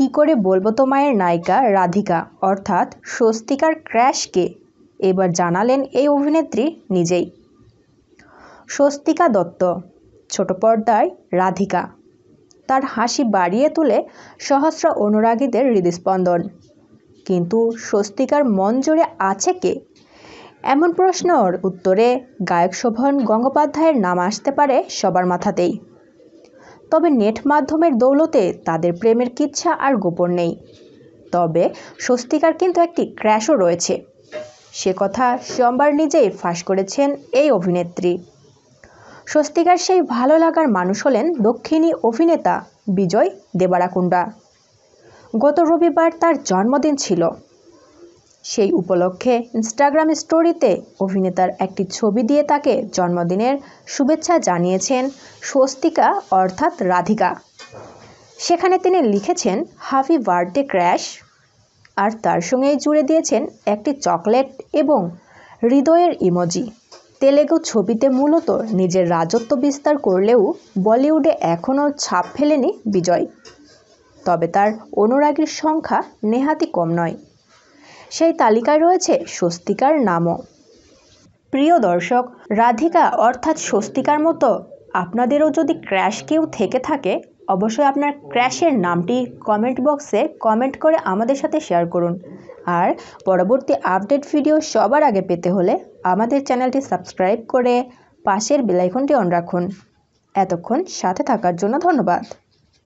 কী করে বলবো তোমায়ের নায়িকা রাধিকা অর্থাৎ স্বস্তিকার ক্র্যাশকে এবার জানালেন এই অভিনেত্রী নিজেই স্বস্তিকা দত্ত ছোট পর্দায় রাধিকা তার হাসি বাড়িয়ে তুলে সহস্র অনুরাগীদের হৃদস্পন্দন কিন্তু স্বস্তিকার মন জুড়ে আছে কে এমন প্রশ্নর উত্তরে গায়ক শোভন গঙ্গোপাধ্যায়ের নাম আসতে পারে সবার মাথাতেই তবে নেট মাধ্যমের দৌলতে তাদের প্রেমের কিচ্ছা আর গোপন নেই তবে স্বস্তিকার কিন্তু একটি ক্র্যাশও রয়েছে সে কথা সোমবার নিজেই ফাঁস করেছেন এই অভিনেত্রী স্বস্তিকার সেই ভালো লাগার মানুষ হলেন দক্ষিণী অভিনেতা বিজয় দেবারাকুণ্ডা গত রবিবার তার জন্মদিন ছিল সেই উপলক্ষে ইনস্টাগ্রাম স্টোরিতে অভিনেতার একটি ছবি দিয়ে তাকে জন্মদিনের শুভেচ্ছা জানিয়েছেন স্বস্তিকা অর্থাৎ রাধিকা সেখানে তিনি লিখেছেন হাফি বার্থডে ক্র্যাশ আর তার সঙ্গেই জুড়ে দিয়েছেন একটি চকলেট এবং হৃদয়ের ইমোজি তেলেগু ছবিতে মূলত নিজের রাজত্ব বিস্তার করলেও বলিউডে এখনও ছাপ ফেলেনি বিজয় তবে তার অনুরাগীর সংখ্যা নেহাতি কম নয় সেই তালিকায় রয়েছে স্বস্তিকার নামও প্রিয় দর্শক রাধিকা অর্থাৎ স্বস্তিকার মতো আপনাদেরও যদি ক্র্যাশ কেউ থেকে থাকে অবশ্যই আপনার ক্র্যাশের নামটি কমেন্ট বক্সে কমেন্ট করে আমাদের সাথে শেয়ার করুন আর পরবর্তী আপডেট ভিডিও সবার আগে পেতে হলে আমাদের চ্যানেলটি সাবস্ক্রাইব করে পাশের বেলাইকনটি অন রাখুন এতক্ষণ সাথে থাকার জন্য ধন্যবাদ